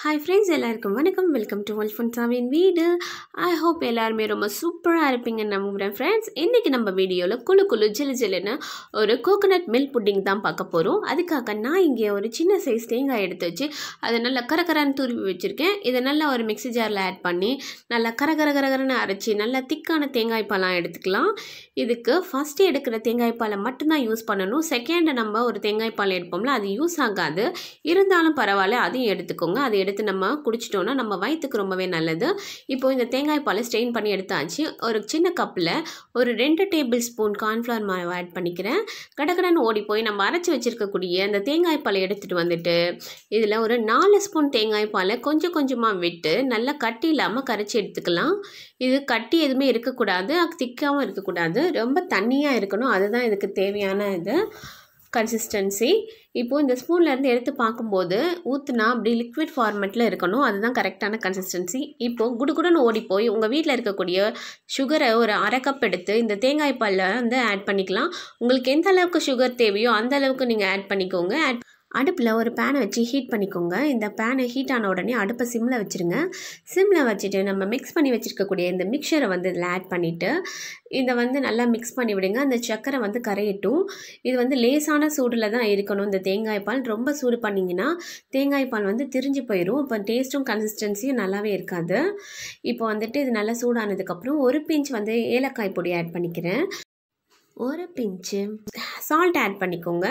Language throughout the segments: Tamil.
ஹாய் ஃப்ரெண்ட்ஸ் எல்லாருக்கும் வணக்கம் வெல்கம் டு அல்ஃபோன்சாவின் வீடு ஐ ஹோப் எல்லாருமே ரொம்ப சூப்பராக இருப்பீங்கன்னு நம்புகிறேன் ஃப்ரெண்ட்ஸ் இன்றைக்கி நம்ம வீடியோவில் குழு குழு ஜிலு ஜிலுன்னு ஒரு கோகோனட் மில்க் புட்டிங் தான் பார்க்க போகிறோம் அதுக்காக நான் இங்கே ஒரு சின்ன சைஸ் தேங்காய் எடுத்து வச்சு அதை நல்லா கரகரான்னு தூவி வச்சுருக்கேன் இதை நல்லா ஒரு மிக்சி ஜாரில் ஆட் பண்ணி நல்லா கரகர கரகரன்னு அரைச்சி நல்லா திக்கான தேங்காய் பாலாம் எடுத்துக்கலாம் இதுக்கு ஃபஸ்ட்டு எடுக்கிற தேங்காய் பாலை மட்டும்தான் யூஸ் பண்ணணும் செகண்டு நம்ம ஒரு தேங்காய் பால் எடுப்போம்ல அது யூஸ் ஆகாது இருந்தாலும் பரவாயில்ல அதையும் எடுத்துக்கோங்க அதை எடுத்து நம்ம குடிச்சிட்டோன்னா நம்ம வயிற்றுக்கு ரொம்பவே நல்லது இப்போது இந்த தேங்காய் பால் ஸ்ட்ரெயின் பண்ணி எடுத்தாச்சு ஒரு சின்ன கப்பில் ஒரு ரெண்டு டேபிள் ஸ்பூன் கார்ன்ஃப்ளவர் மாவு ஆட் பண்ணிக்கிறேன் கடகடன்னு ஓடி போய் நம்ம அரைச்சி வச்சுருக்கக்கூடிய அந்த தேங்காய் பாலை எடுத்துகிட்டு வந்துட்டு இதில் ஒரு நாலு ஸ்பூன் தேங்காய் பாலை கொஞ்சம் கொஞ்சமாக விட்டு நல்லா கட்டி இல்லாமல் கரைச்சி எடுத்துக்கலாம் இது கட்டி எதுவுமே இருக்கக்கூடாது திக்காகவும் இருக்கக்கூடாது ரொம்ப தண்ணியாக இருக்கணும் அதுதான் இதுக்கு தேவையான இது கன்சிஸ்டன்சி இப்போது இந்த ஸ்பூன்லேருந்து எடுத்து பார்க்கும்போது ஊற்றுனா அப்படி லிக்விட் ஃபார்மேட்டில் இருக்கணும் அதுதான் கரெக்டான கன்சிஸ்டன்சி இப்போது குடுகுடுன்னு ஓடி போய் உங்கள் வீட்டில் இருக்கக்கூடிய சுகரை ஒரு அரை கப் எடுத்து இந்த தேங்காய் பாலில் வந்து ஆட் பண்ணிக்கலாம் உங்களுக்கு எந்த அளவுக்கு சுகர் தேவையோ அந்த அளவுக்கு நீங்கள் ஆட் பண்ணிக்கோங்க ஆட் அடுப்பில் ஒரு பேனை வச்சு ஹீட் பண்ணிக்கோங்க இந்த பேனை ஹீட் ஆன உடனே அடுப்பை சிம்மில் வச்சுருங்க சிம்மில் வச்சுட்டு நம்ம மிக்ஸ் பண்ணி வச்சுருக்கக்கூடிய இந்த மிக்சரை வந்து இதில் ஆட் பண்ணிவிட்டு இதை வந்து நல்லா மிக்ஸ் பண்ணி விடுங்க அந்த சக்கரை வந்து கரையட்டும் இது வந்து லேசான சூடில் தான் இருக்கணும் இந்த தேங்காய் பால் ரொம்ப சூடு பண்ணிங்கன்னா தேங்காய் பால் வந்து திரிஞ்சு போயிடும் இப்போ டேஸ்ட்டும் கன்சிஸ்டன்சியும் நல்லாவே இருக்காது இப்போ வந்துட்டு இது நல்லா சூடானதுக்கப்புறம் ஒரு பிஞ்ச் வந்து ஏலக்காய் பொடி ஆட் பண்ணிக்கிறேன் ஒரு பிஞ்சு சால்ட் ஆட் பண்ணிக்கோங்க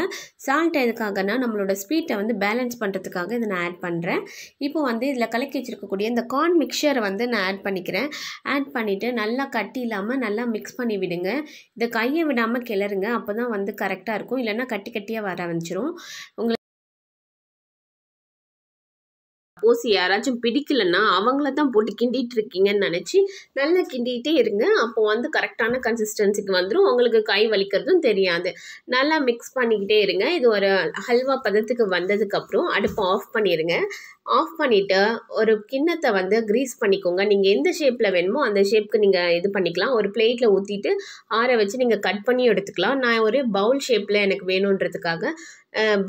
சால்ட் எதுக்காகனா நம்மளோட ஸ்வீட்டை வந்து பேலன்ஸ் பண்ணுறதுக்காக இதை நான் ஆட் பண்ணுறேன் இப்போ வந்து இதில் கலக்கி வச்சுருக்கக்கூடிய இந்த கார்ன் மிக்சரை வந்து நான் ஆட் பண்ணிக்கிறேன் ஆட் பண்ணிவிட்டு நல்லா கட்டி இல்லாமல் நல்லா மிக்ஸ் பண்ணி விடுங்க இதை கையை விடாமல் கிளறுங்க அப்போ தான் வந்து கரெக்டாக இருக்கும் இல்லைன்னா கட்டி கட்டியாக வர வந்துச்சிரும் உங்களுக்கு சப்போஸ் யாராச்சும் பிடிக்கலன்னா அவங்கள தான் போட்டு கிண்டிகிட்டு இருக்கீங்கன்னு நினச்சி நல்லா கிண்டிகிட்டே இருங்க அப்போ வந்து கரெக்டான கன்சிஸ்டன்சிக்கு வந்துடும் உங்களுக்கு கை வலிக்கிறதும் தெரியாது நல்லா மிக்ஸ் பண்ணிக்கிட்டே இருங்க இது ஒரு ஹல்வா பதத்துக்கு வந்ததுக்கப்புறம் அடுப்பை ஆஃப் பண்ணிடுங்க ஆஃப் பண்ணிவிட்டு ஒரு கிண்ணத்தை வந்து க்ரீஸ் பண்ணிக்கோங்க நீங்கள் எந்த ஷேப்பில் வேணுமோ அந்த ஷேப்புக்கு நீங்கள் இது பண்ணிக்கலாம் ஒரு பிளேட்டில் ஊற்றிட்டு ஆற வச்சு நீங்கள் கட் பண்ணி எடுத்துக்கலாம் நான் ஒரு பவுல் ஷேப்பில் எனக்கு வேணுன்றதுக்காக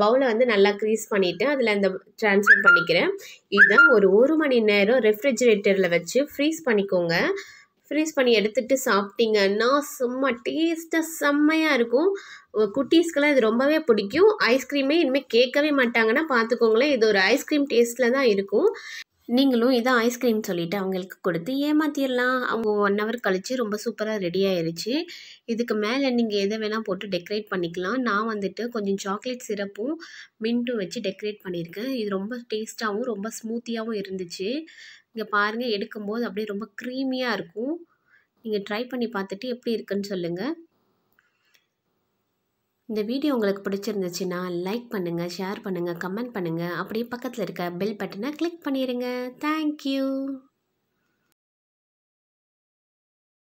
பவுலை வந்து நல்லா க்ரீஸ் பண்ணிவிட்டு அதில் அந்த ட்ரான்ஸ்ஃபர் பண்ணிக்கிறேன் இதுதான் ஒரு ஒரு மணி நேரம் ரெஃப்ரிஜிரேட்டரில் வச்சு ஃப்ரீஸ் பண்ணிக்கோங்க ஃப்ரீஸ் பண்ணி எடுத்துகிட்டு சாப்பிட்டீங்கன்னா சும்மா டேஸ்ட்டாக செம்மையாக இருக்கும் குட்டீஸ்க்கெல்லாம் இது ரொம்பவே பிடிக்கும் ஐஸ்கிரீமே இனிமேல் கேட்கவே மாட்டாங்கன்னா பார்த்துக்கோங்களேன் இது ஒரு ஐஸ்கிரீம் டேஸ்ட்டில் தான் இருக்கும் நீங்களும் இதை ஐஸ்கிரீம் சொல்லிவிட்டு அவங்களுக்கு கொடுத்து ஏமாற்றிடலாம் அவங்க ஒன் ஹவர் கழித்து ரொம்ப சூப்பராக ரெடி ஆயிடுச்சு இதுக்கு மேலே நீங்கள் எதை வேணால் போட்டு டெக்கரேட் பண்ணிக்கலாம் நான் வந்துட்டு கொஞ்சம் சாக்லேட் சிரப்பும் மின்ட்டும் வச்சு டெக்கரேட் பண்ணியிருக்கேன் இது ரொம்ப டேஸ்ட்டாகவும் ரொம்ப ஸ்மூத்தியாகவும் இருந்துச்சு இங்கே பாருங்கள் எடுக்கும்போது அப்படியே ரொம்ப க்ரீமியாக இருக்கும் நீங்கள் ட்ரை பண்ணி பார்த்துட்டு எப்படி இருக்குன்னு சொல்லுங்கள் இந்த வீடியோ உங்களுக்கு பிடிச்சிருந்துச்சுன்னா லைக் பண்ணுங்கள் ஷேர் பண்ணுங்கள் கமெண்ட் பண்ணுங்கள் அப்படியே பக்கத்தில் இருக்க பெல் பட்டனை கிளிக் பண்ணிடுங்க தேங்க்யூ